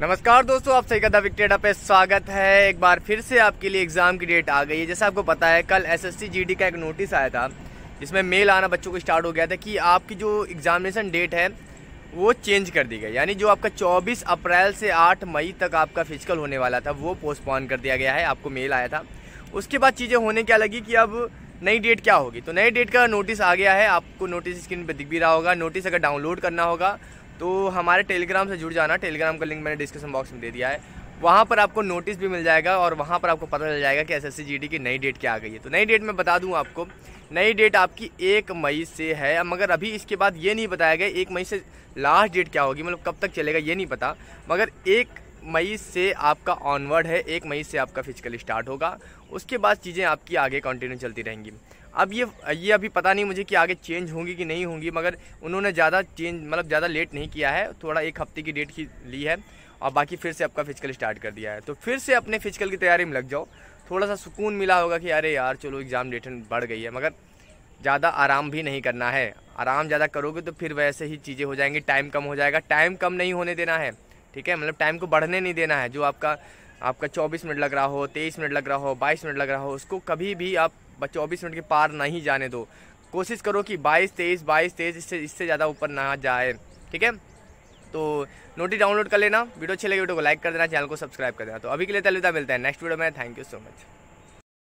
नमस्कार दोस्तों आप सही कदा विक्टेडा पे स्वागत है एक बार फिर से आपके लिए एग्ज़ाम की डेट आ गई है जैसा आपको पता है कल एसएससी जीडी का एक नोटिस आया था जिसमें मेल आना बच्चों को स्टार्ट हो गया था कि आपकी जो एग्ज़ामिनेशन डेट है वो चेंज कर दी गई यानी जो आपका 24 अप्रैल से 8 मई तक आपका फिजिकल होने वाला था वो पोस्टपोन कर दिया गया है आपको मेल आया था उसके बाद चीज़ें होने क्या लगी कि अब नई डेट क्या होगी तो नई डेट का नोटिस आ गया है आपको नोटिस स्क्रीन पर दिख भी रहा होगा नोटिस अगर डाउनलोड करना होगा तो हमारे टेलीग्राम से जुड़ जाना टेलीग्राम का लिंक मैंने डिस्क्रिप्शन बॉक्स में दे दिया है वहाँ पर आपको नोटिस भी मिल जाएगा और वहाँ पर आपको पता चल जाएगा कि एस जीडी की नई डेट क्या आ गई है तो नई डेट मैं बता दूँ आपको नई डेट आपकी एक मई से है मगर अभी इसके बाद ये नहीं बताया गया एक मई से लास्ट डेट क्या होगी मतलब कब तक चलेगा ये नहीं पता मगर एक मई से आपका ऑनवर्ड है एक मई से आपका फिजिकल स्टार्ट होगा उसके बाद चीज़ें आपकी आगे कंटिन्यू चलती रहेंगी अब ये ये अभी पता नहीं मुझे कि आगे चेंज होंगी कि नहीं होंगी मगर उन्होंने ज़्यादा चेंज मतलब ज़्यादा लेट नहीं किया है थोड़ा एक हफ्ते की डेट की ली है और बाकी फिर से आपका फिजिकल स्टार्ट कर दिया है तो फिर से अपने फिजिकल की तैयारी में लग जाओ थोड़ा सा सुकून मिला होगा कि अरे यार चलो एग्ज़ाम डेट बढ़ गई है मगर ज़्यादा आराम भी नहीं करना है आराम ज़्यादा करोगे तो फिर वैसे ही चीज़ें हो जाएंगी टाइम कम हो जाएगा टाइम कम नहीं होने देना है ठीक है मतलब टाइम को बढ़ने नहीं देना है जो आपका आपका 24 मिनट लग रहा हो 23 मिनट लग रहा हो 22 मिनट लग रहा हो उसको कभी भी आप चौबीस मिनट के पार नहीं जाने दो कोशिश करो कि बाईस तेईस बाईस तेईस इससे इससे ज़्यादा ऊपर ना जाए ठीक है तो नोटिस डाउनलोड कर लेना वीडियो अच्छी लगे वीडियो को तो लाइक कर देना चैनल को सब्सक्राइब कर देना तो अभी के लिए तलविदा मिलता है नेक्स्ट वीडियो में थैंक यू सो मच